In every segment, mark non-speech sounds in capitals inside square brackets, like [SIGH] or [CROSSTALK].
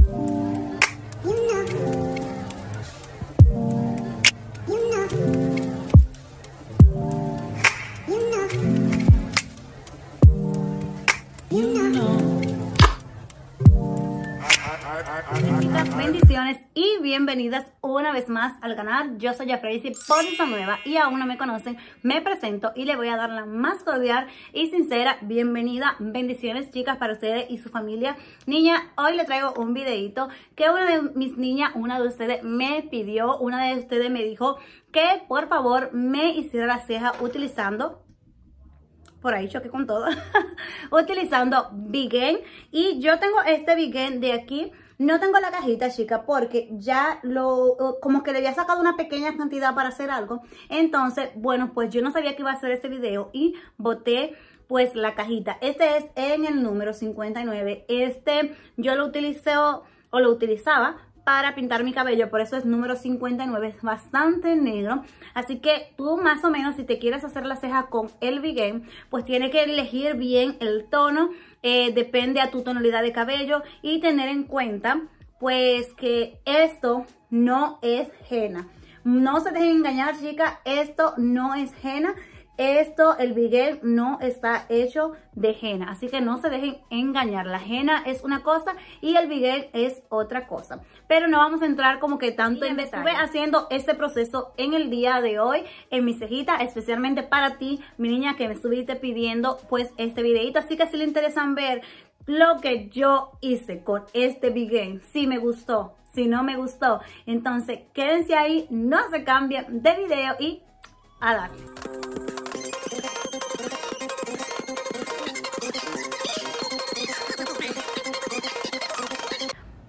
Thank you bienvenidas una vez más al canal. Yo soy Jafrey, por si nueva y aún no me conocen, me presento y le voy a dar la más cordial y sincera bienvenida. Bendiciones chicas para ustedes y su familia. Niña, hoy le traigo un videito que una de mis niñas, una de ustedes me pidió, una de ustedes me dijo que por favor me hiciera la ceja utilizando por ahí choqué con todo, [LAUGHS] utilizando Big Y yo tengo este Big de aquí, no tengo la cajita, chica, porque ya lo, como que le había sacado una pequeña cantidad para hacer algo. Entonces, bueno, pues yo no sabía que iba a hacer este video y boté pues la cajita. Este es en el número 59. Este yo lo utilicé o lo utilizaba para pintar mi cabello, por eso es número 59, es bastante negro. Así que tú más o menos si te quieres hacer la ceja con el Big pues tienes que elegir bien el tono, eh, depende a tu tonalidad de cabello y tener en cuenta pues que esto no es henna. No se dejen engañar, chica, esto no es henna, esto, el Bigel no está hecho de henna, así que no se dejen engañar. La henna es una cosa y el Bigel es otra cosa. Pero no vamos a entrar como que tanto en detalle. Estuve haciendo este proceso en el día de hoy en mi cejita, especialmente para ti, mi niña, que me estuviste pidiendo pues este videito. Así que si le interesan ver lo que yo hice con este Bigel, si me gustó, si no me gustó, entonces quédense ahí, no se cambien de video y a darle.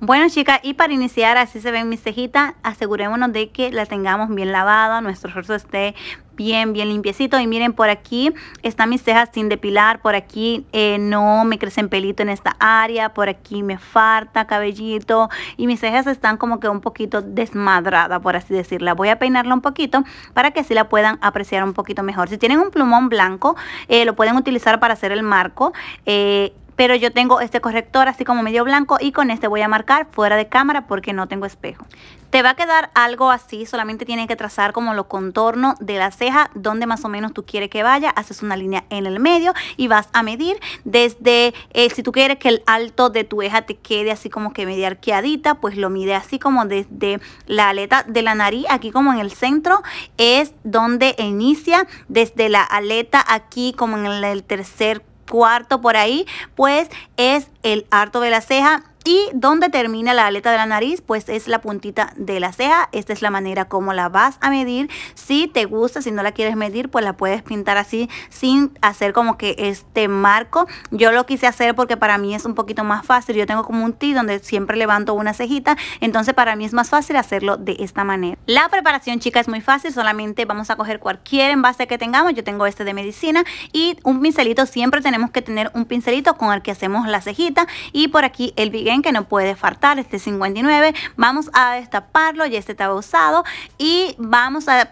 Bueno chicas, y para iniciar, así se ven mis cejitas, asegurémonos de que la tengamos bien lavada, nuestro rostro esté bien, bien limpiecito. Y miren, por aquí están mis cejas sin depilar, por aquí eh, no me crecen pelito en esta área, por aquí me falta cabellito y mis cejas están como que un poquito desmadrada, por así decirla. Voy a peinarla un poquito para que así la puedan apreciar un poquito mejor. Si tienen un plumón blanco, eh, lo pueden utilizar para hacer el marco. Eh, pero yo tengo este corrector así como medio blanco y con este voy a marcar fuera de cámara porque no tengo espejo. Te va a quedar algo así, solamente tienes que trazar como los contornos de la ceja, donde más o menos tú quieres que vaya, haces una línea en el medio y vas a medir desde, eh, si tú quieres que el alto de tu ceja te quede así como que media arqueadita, pues lo mide así como desde la aleta de la nariz, aquí como en el centro, es donde inicia desde la aleta aquí como en el tercer cuarto por ahí, pues es el harto de la ceja ¿Y dónde termina la aleta de la nariz? Pues es la puntita de la ceja. Esta es la manera como la vas a medir. Si te gusta, si no la quieres medir, pues la puedes pintar así sin hacer como que este marco. Yo lo quise hacer porque para mí es un poquito más fácil. Yo tengo como un ti donde siempre levanto una cejita. Entonces para mí es más fácil hacerlo de esta manera. La preparación, chicas, es muy fácil. Solamente vamos a coger cualquier envase que tengamos. Yo tengo este de medicina y un pincelito. Siempre tenemos que tener un pincelito con el que hacemos la cejita. Y por aquí el big que no puede faltar este 59 vamos a destaparlo ya este estaba usado y vamos a,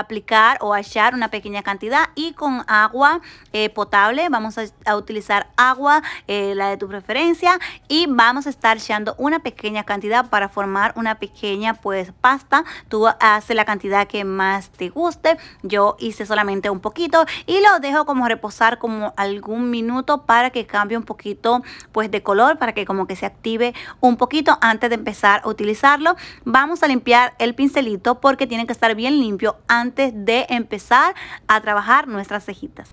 aplicar o a echar una pequeña cantidad y con agua eh, potable vamos a, utilizar agua eh, la de tu preferencia y vamos a estar echando una pequeña cantidad para formar una pequeña pues pasta tú haces la cantidad que más te guste yo hice solamente un poquito y lo dejo como reposar como algún minuto para que cambie un poquito pues de color para que como que sea active un poquito antes de empezar a utilizarlo. Vamos a limpiar el pincelito porque tiene que estar bien limpio antes de empezar a trabajar nuestras cejitas.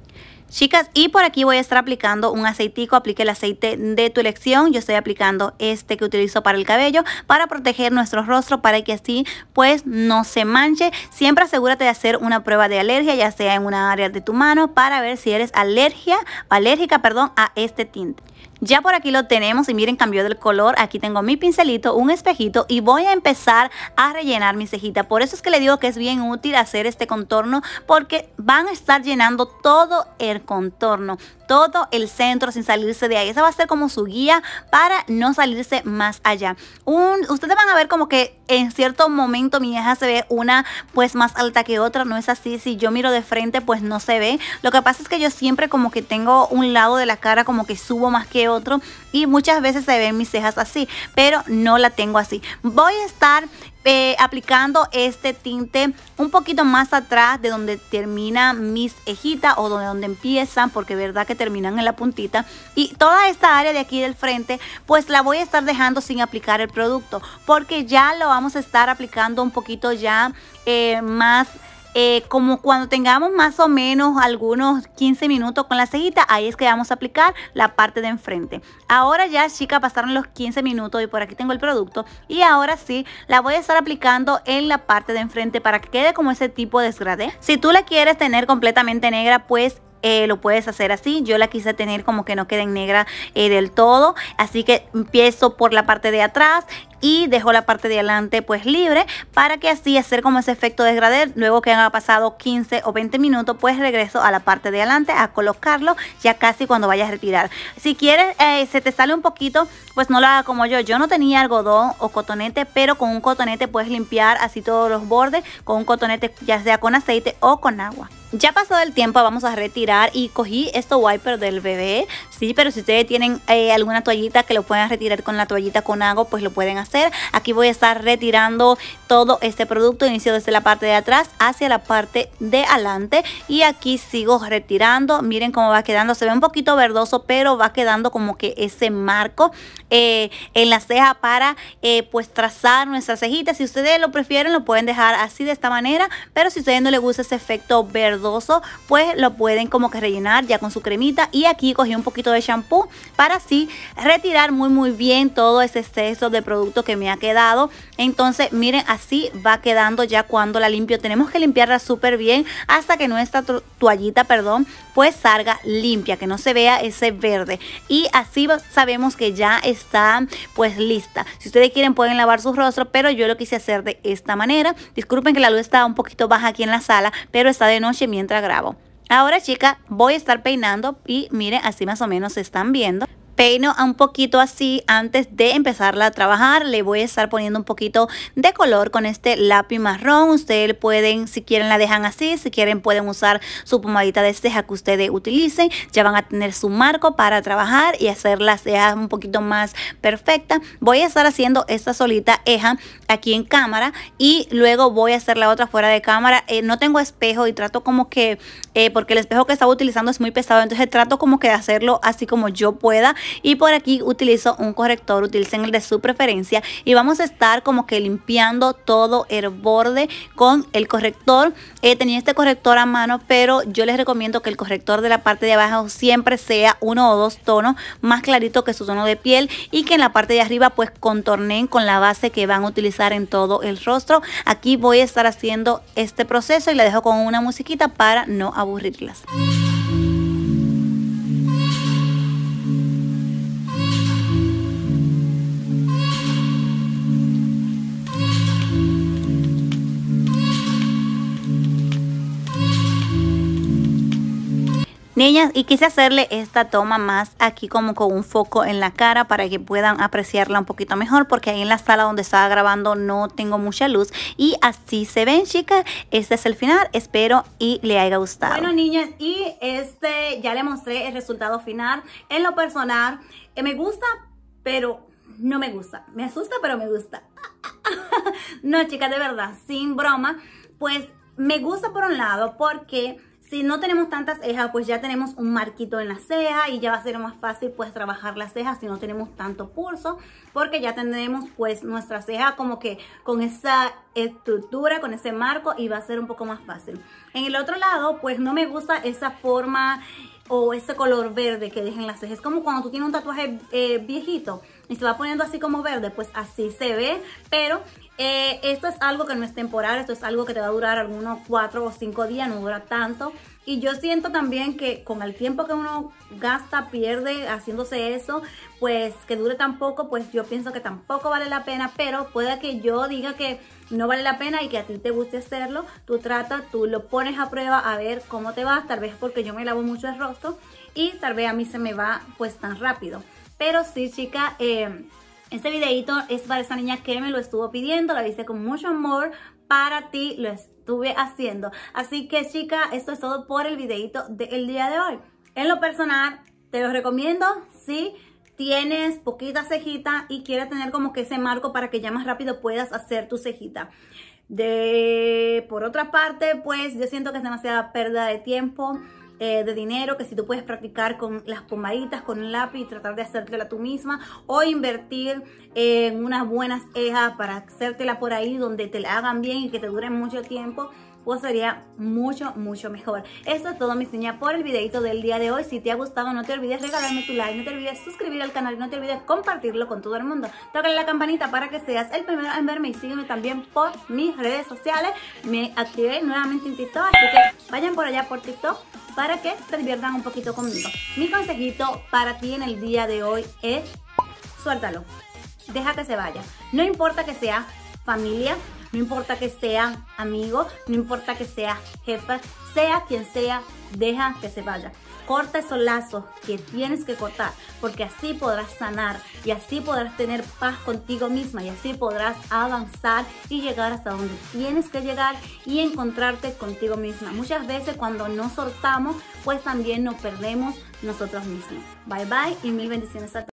Chicas, y por aquí voy a estar aplicando un aceitico, aplique el aceite de tu elección. Yo estoy aplicando este que utilizo para el cabello para proteger nuestro rostro para que así pues no se manche. Siempre asegúrate de hacer una prueba de alergia, ya sea en una área de tu mano, para ver si eres alergia, alérgica, perdón, a este tinte. Ya por aquí lo tenemos y miren cambió del color, aquí tengo mi pincelito, un espejito y voy a empezar a rellenar mi cejita. Por eso es que le digo que es bien útil hacer este contorno porque van a estar llenando todo el contorno todo el centro sin salirse de ahí. Esa va a ser como su guía para no salirse más allá. ustedes van a ver como que en cierto momento mi hija se ve una pues más alta que otra, no es así, si yo miro de frente pues no se ve. Lo que pasa es que yo siempre como que tengo un lado de la cara como que subo más que otro y muchas veces se ven mis cejas así, pero no la tengo así. Voy a estar eh, aplicando este tinte un poquito más atrás de donde termina mis ejitas o donde, donde empiezan, porque verdad que terminan en la puntita. Y toda esta área de aquí del frente, pues la voy a estar dejando sin aplicar el producto, porque ya lo vamos a estar aplicando un poquito ya eh, más eh, como cuando tengamos más o menos algunos 15 minutos con la cejita, ahí es que vamos a aplicar la parte de enfrente. Ahora ya, chica, pasaron los 15 minutos y por aquí tengo el producto. Y ahora sí, la voy a estar aplicando en la parte de enfrente para que quede como ese tipo de desgradé. Si tú la quieres tener completamente negra, pues eh, lo puedes hacer así. Yo la quise tener como que no quede en negra eh, del todo. Así que empiezo por la parte de atrás y dejo la parte de adelante pues libre para que así hacer como ese efecto de luego que han pasado 15 o 20 minutos pues regreso a la parte de adelante a colocarlo ya casi cuando vayas a retirar si quieres eh, se te sale un poquito pues no lo haga como yo yo no tenía algodón o cotonete pero con un cotonete puedes limpiar así todos los bordes con un cotonete ya sea con aceite o con agua ya pasado el tiempo vamos a retirar y cogí estos wiper del bebé, sí, pero si ustedes tienen eh, alguna toallita que lo puedan retirar con la toallita con agua, pues lo pueden hacer. Aquí voy a estar retirando todo este producto, inicio desde la parte de atrás hacia la parte de adelante y aquí sigo retirando. Miren cómo va quedando, se ve un poquito verdoso, pero va quedando como que ese marco eh, en la ceja para eh, pues trazar nuestras cejitas. Si ustedes lo prefieren lo pueden dejar así de esta manera, pero si a ustedes no les gusta ese efecto verdoso, pues lo pueden como que rellenar ya con su cremita. Y aquí cogí un poquito de shampoo para así retirar muy muy bien todo ese exceso de producto que me ha quedado. Entonces miren, así va quedando ya cuando la limpio. Tenemos que limpiarla súper bien hasta que nuestra toallita, perdón, pues salga limpia, que no se vea ese verde. Y así sabemos que ya está pues lista. Si ustedes quieren pueden lavar su rostro, pero yo lo quise hacer de esta manera. Disculpen que la luz está un poquito baja aquí en la sala, pero está de noche mientras grabo. Ahora chica voy a estar peinando y miren, así más o menos se están viendo peino un poquito así antes de empezarla a trabajar. Le voy a estar poniendo un poquito de color con este lápiz marrón. Ustedes pueden, si quieren la dejan así, si quieren pueden usar su pomadita de ceja que ustedes utilicen. Ya van a tener su marco para trabajar y hacer las cejas un poquito más perfecta. Voy a estar haciendo esta solita eja aquí en cámara y luego voy a hacer la otra fuera de cámara. Eh, no tengo espejo y trato como que, eh, porque el espejo que estaba utilizando es muy pesado, entonces trato como que de hacerlo así como yo pueda y por aquí utilizo un corrector, utilicen el de su preferencia y vamos a estar como que limpiando todo el borde con el corrector. tenía este corrector a mano, pero yo les recomiendo que el corrector de la parte de abajo siempre sea uno o dos tonos más clarito que su tono de piel y que en la parte de arriba pues contornen con la base que van a utilizar en todo el rostro. Aquí voy a estar haciendo este proceso y la dejo con una musiquita para no aburrirlas. y quise hacerle esta toma más aquí como con un foco en la cara para que puedan apreciarla un poquito mejor porque ahí en la sala donde estaba grabando no tengo mucha luz y así se ven chicas este es el final espero y le haya gustado bueno niñas y este ya le mostré el resultado final en lo personal eh, me gusta pero no me gusta me asusta pero me gusta [LAUGHS] no chicas de verdad sin broma pues me gusta por un lado porque si no tenemos tantas cejas, pues ya tenemos un marquito en la ceja y ya va a ser más fácil pues trabajar las cejas si no tenemos tanto pulso, porque ya tendremos pues nuestra ceja como que con esa estructura, con ese marco y va a ser un poco más fácil. En el otro lado, pues no me gusta esa forma o ese color verde que dejen las cejas. Es como cuando tú tienes un tatuaje eh, viejito y se va poniendo así como verde, pues así se ve, pero eh, esto es algo que no es temporal, esto es algo que te va a durar algunos 4 o 5 días, no dura tanto. Y yo siento también que con el tiempo que uno gasta, pierde haciéndose eso, pues que dure tan poco, pues yo pienso que tampoco vale la pena, pero puede que yo diga que no vale la pena y que a ti te guste hacerlo, tú trata, tú lo pones a prueba a ver cómo te vas, tal vez porque yo me lavo mucho el rostro y tal vez a mí se me va pues tan rápido. Pero sí, chica, eh, este videito es para esa niña que me lo estuvo pidiendo, la hice con mucho amor, para ti lo estuve haciendo. Así que chica, esto es todo por el videito del día de hoy. En lo personal, te lo recomiendo, si tienes poquita cejita y quieres tener como que ese marco para que ya más rápido puedas hacer tu cejita. De, por otra parte, pues yo siento que es demasiada pérdida de tiempo eh, de dinero, que si tú puedes practicar con las pomaditas, con un lápiz, tratar de hacértela tú misma o invertir en unas buenas cejas para hacértela por ahí donde te la hagan bien y que te duren mucho tiempo pues sería mucho, mucho mejor. Esto es todo, mis niñas, por el videito del día de hoy. Si te ha gustado, no te olvides regalarme tu like, no te olvides suscribir al canal no te olvides compartirlo con todo el mundo. Tócale la campanita para que seas el primero en verme y sígueme también por mis redes sociales. Me activé nuevamente en TikTok, así que vayan por allá por TikTok para que se diviertan un poquito conmigo. Mi consejito para ti en el día de hoy es suéltalo, deja que se vaya. No importa que sea familia, no importa que sea amigo, no importa que sea jefa, sea quien sea, deja que se vaya. Corta esos lazos que tienes que cortar, porque así podrás sanar y así podrás tener paz contigo misma y así podrás avanzar y llegar hasta donde tienes que llegar y encontrarte contigo misma. Muchas veces cuando no soltamos, pues también nos perdemos nosotros mismos. Bye bye y mil bendiciones a todos.